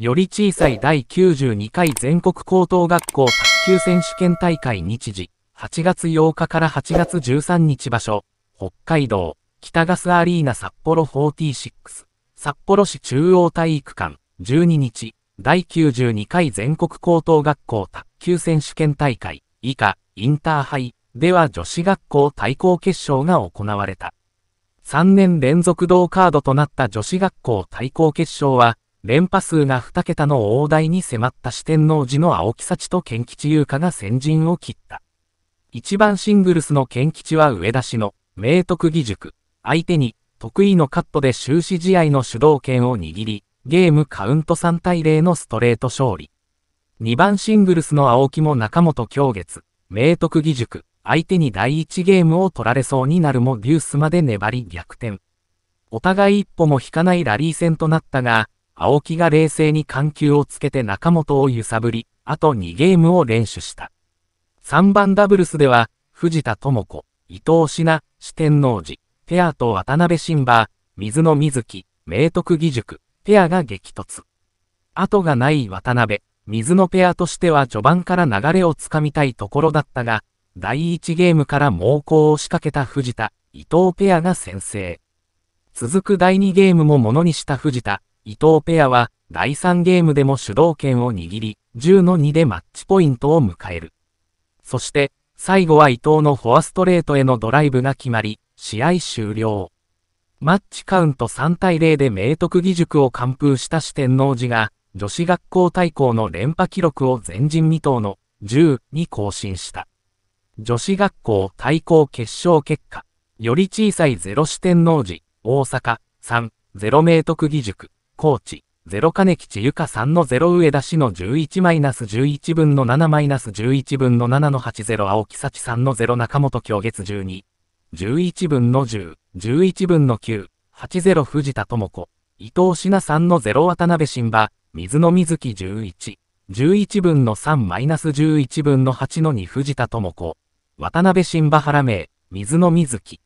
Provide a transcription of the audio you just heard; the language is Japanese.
より小さい第92回全国高等学校卓球選手権大会日時、8月8日から8月13日場所、北海道、北ガスアリーナ札幌46、札幌市中央体育館、12日、第92回全国高等学校卓球選手権大会、以下、インターハイ、では女子学校対抗決勝が行われた。3年連続同カードとなった女子学校対抗決勝は、連覇数が2桁の大台に迫った四天王寺の青木幸と賢吉優香が先陣を切った。一番シングルスの賢吉は上田氏の明徳義塾、相手に得意のカットで終始試合の主導権を握り、ゲームカウント3対0のストレート勝利。2番シングルスの青木も中本京月、明徳義塾、相手に第1ゲームを取られそうになるもデュースまで粘り逆転。お互い一歩も引かないラリー戦となったが、青木が冷静に緩急をつけて中本を揺さぶり、あと2ゲームを連取した。3番ダブルスでは、藤田智子、伊藤品、四天王寺、ペアと渡辺シンバー、水野瑞木、明徳義塾、ペアが激突。後がない渡辺、水野ペアとしては序盤から流れをつかみたいところだったが、第1ゲームから猛攻を仕掛けた藤田、伊藤ペアが先制。続く第2ゲームもものにした藤田、伊藤ペアは第3ゲームでも主導権を握り、10の2でマッチポイントを迎える。そして、最後は伊藤のフォアストレートへのドライブが決まり、試合終了。マッチカウント3対0で明徳義塾を完封した四天王寺が、女子学校対抗の連覇記録を前人未到の10に更新した。女子学校対抗決勝結果、より小さい0四天王寺、大阪3、0明徳義塾。ーチ、ゼロ金吉ゆか3のゼロ上田市の11-11分の7-11分の7の80青木幸3のゼロ中本京月12、11分の10、11分の9、80藤田智子、伊藤品さんのゼロ渡辺新馬、水野瑞希11、11分の3-11分の8の2藤田智子、渡辺新馬原名、水野瑞希。